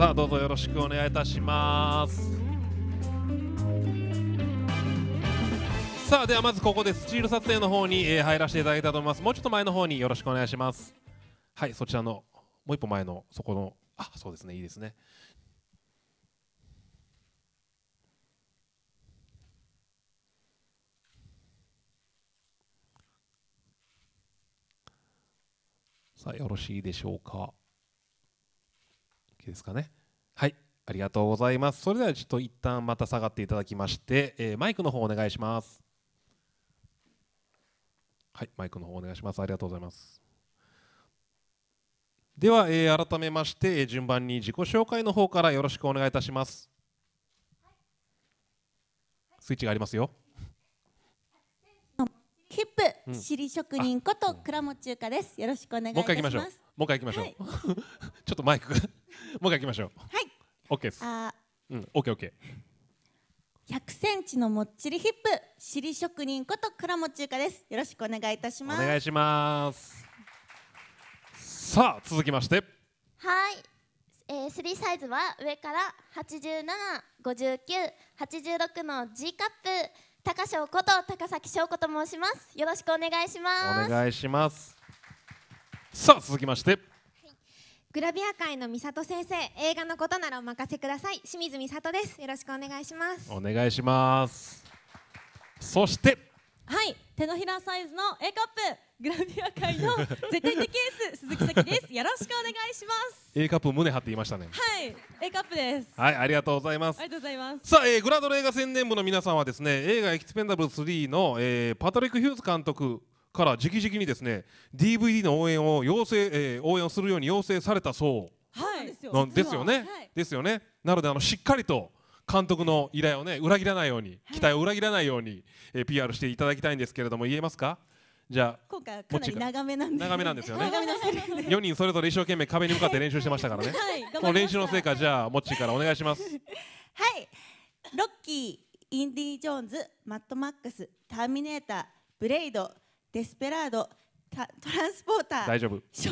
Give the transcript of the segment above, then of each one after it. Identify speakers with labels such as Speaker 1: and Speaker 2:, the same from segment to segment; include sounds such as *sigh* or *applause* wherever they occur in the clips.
Speaker 1: さあどうぞよろしくお願いいたしますさあではまずここでスチール撮影の方に、えー、入らせていただきたいと思いますもうちょっと前の方によろしくお願いしますはいそちらのもう一歩前のそこのあそうですねいいですねさあよろしいでしょうかですかねはいありがとうございますそれではちょっと一旦また下がっていただきまして、えー、マイクの方お願いしますはいマイクの方お願いしますありがとうございますでは、えー、改めまして、えー、順番に自己紹介の方からよろしくお願いいたします、スイッチがありますよ
Speaker 2: ヒップ、尻職人こと倉持中華です。よろしくお願いします。もう一回行きましょう。も
Speaker 1: う一回行きましょう。はい、*laughs* ちょっとマイクもう一回いきましょう。はい。オッケーです。あうん、オッケーオッケー。
Speaker 2: 百センチのもっちりヒップ、尻職人こと倉持中華です。よろしくお願いいたします。お願
Speaker 1: いします。さあ、続きまして。はい。
Speaker 2: えー、ス
Speaker 3: リーサイズは上から八十七、五十九、八十六の G カップ高翔こと高崎翔子と申しますよろしくお願いします
Speaker 1: お願いしますさあ続きまして
Speaker 3: グラビア界の美里先生
Speaker 4: 映画のことならお任せください清水美里ですよろしくお願いします
Speaker 1: お願いしますそして
Speaker 5: はい手のひらサイズの A カップグラビア界の絶対的エース鈴木咲ですよろしくお願いします
Speaker 1: A カップ胸張って言いましたね
Speaker 5: はい A カップです
Speaker 1: はいありがとうございますあり
Speaker 5: がとうございますさあ、えー、
Speaker 1: グラドル映画宣伝部の皆さんはですね映画エキスペンダブル3の、えー、パトリック・ヒューズ監督から直々にですね DVD の応援を要請、えー、応援をするように要請されたそう、はい、なんですよね、はい、ですよねなのであのしっかりと監督の依頼をね裏切らないように期待を裏切らないように、えー、PR していただきたいんですけれども言えますかじゃあ今回かなり長
Speaker 2: めなんで長めなんですよね4人
Speaker 1: それぞれ一生懸命壁に向かって練習してましたからね、
Speaker 2: *laughs* この練習の
Speaker 1: 成果じゃあもっちーからお願いします *laughs* は
Speaker 2: いロッキーインディ・ジョーンズマッドマックスターミネーターブレイドデスペラードトランスポーター大丈夫少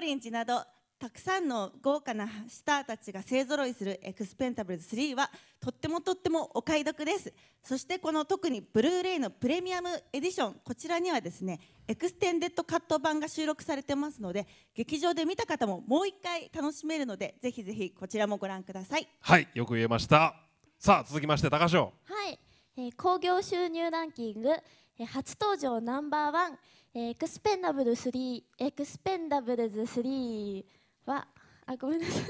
Speaker 2: 林寺などたくさんの豪華なスターたちが勢ぞろいするエクスペンタブルズ3はとってもとってもお買い得ですそしてこの特にブルーレイのプレミアムエディションこちらにはですねエクステンデッドカット版が収録されてますので劇場で見た方ももう一回楽しめるのでぜひぜひこちらもご覧ください
Speaker 1: はいよく言えましたさあ続きまして高翔はい、
Speaker 3: えー、興行収入ランキング初登場ナンバーワンエクスペンダブル3エクスペンダブルズ3はあごめんなさい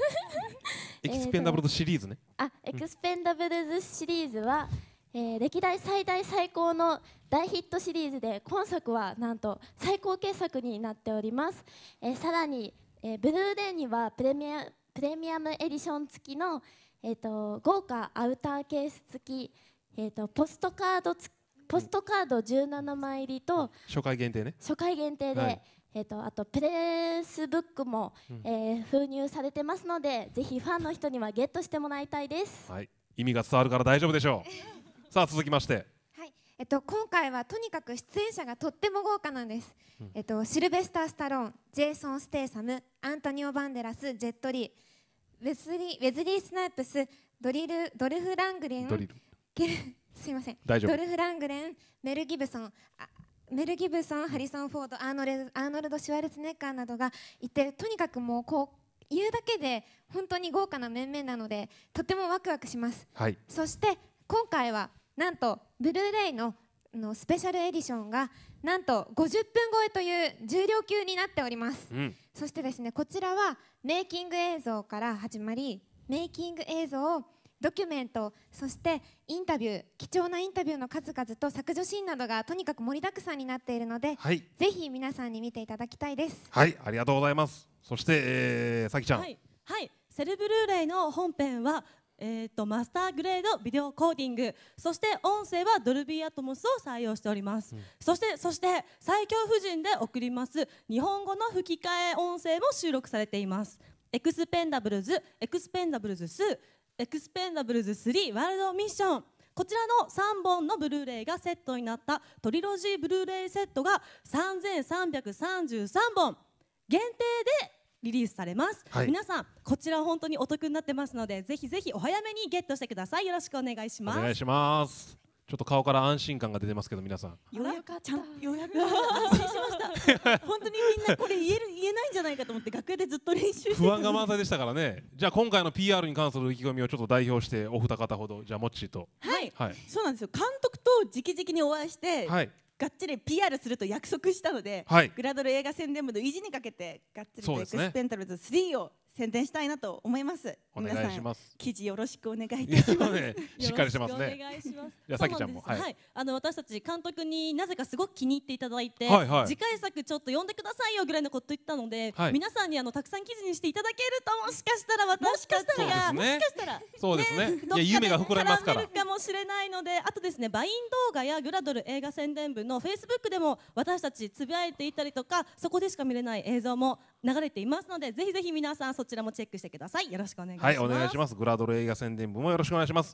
Speaker 3: *laughs* エクスペンダブルズシリーズねあ、エクスペンダブルズシリーズは、えー、歴代最大最高の大ヒットシリーズで今作はなんと最高傑作になっております、えー、さらに、えー、ブルーレイにはプレミアプレミアムエディション付きの、えーと、豪華アウターケース付き、えーとポストカード付きポストカード17枚入りと
Speaker 1: 初回限定ね
Speaker 3: 初回限定で、はい、えーと、あとプレスブックも、うん、えー、封入されてますのでぜひファンの人にはゲットしてもらいたいです、
Speaker 1: はい、意味が伝わるから大丈夫でしょう *laughs* さあ続きまして、
Speaker 4: はいえっと、今回はとにかく出演者がとっても豪華なんです、うん、えっと、シルベスター・スタローンジェイソン・ステイサムアントニオ・バンデラスジェットリーウェスリー・ウェズリースナイプスドリルドルフ・ラングリンドリルすいません大丈夫ドルフ・ラングレンメル・ギブソンメル・ギブソンハリソン・フォードアーノルアーノルド・シュワルツネッカーなどがいてとにかくもうこう言うだけで本当に豪華な面々なのでとてもワクワクします、はい、そして今回はなんとブルーレイののスペシャルエディションがなんと50分超えという重量級になっております、うん、そしてですねこちらはメイキング映像から始まりメイキング映像ドキュメントそしてインタビュー貴重なインタビューの数々と削除シーンなどがとにかく盛りだくさんになっているので、はい、ぜひ皆さんに見
Speaker 5: ていただきたいです
Speaker 1: はいありがとうございますそして、えー、さきちゃん、は
Speaker 5: い、はい、セルブルーレイの本編はえーと、マスターグレードビデオコーディングそして音声はドルビーアトモスを採用しております、うん、そしてそして最強夫人で送ります日本語の吹き替え音声も収録されていますエクスペンダブルズエクスペンダブルズ2エクスペンダブルズ3ワールドミッション」こちらの3本のブルーレイがセットになったトリロジーブルーレイセットが3333本限定でリリースされます、はい、皆さんこちら本当にお得になってますのでぜひぜひお早めにゲットしてくださいよろしくお願いしますお願
Speaker 1: いしますちょっと顔から安心感が出てますけど皆さん
Speaker 5: ようやくちゃんようやく安心しました *laughs* 本
Speaker 2: 当にみんなこれ言える言えないんじゃないかと思って楽屋でずっと練習して不安が満載
Speaker 1: でしたからねじゃあ今回の PR に関する意気込みをちょっと代表してお二方ほどじゃあモッチーとはい、はい、
Speaker 2: そうなんですよ監督と直々にお会いして、はい、がっちり PR すると約束したので、はい、グラドル映画宣伝部の意地にかけてがっちりとエクスペンタルズ3を宣伝したいなと思います。
Speaker 5: お願いします。記事よろしくお願いいたします。ね、しっかりしてますね。お願いします。じゃさきちゃんも、はい、あの私たち監督になぜかすごく気に入っていただいて、はいはい、次回作ちょっと読んでくださいよぐらいのこと言ったので、はい、皆さんにあのたくさん記事にしていただけるともしかしたら私たちがもしかしたら、ね、
Speaker 1: そうですね。ねいや夢が膨らみますから。か
Speaker 5: もしれないので、あとですねバイン動画やグラドル映画宣伝部のフェイスブックでも私たちつぶやいていたりとか、そこでしか見れない映像も流れていますのでぜひぜひ皆さんそちらもチェックしてくださいよろしくお願いします、はい、お願い
Speaker 1: しますグラドル映画宣伝部もよろしくお願いします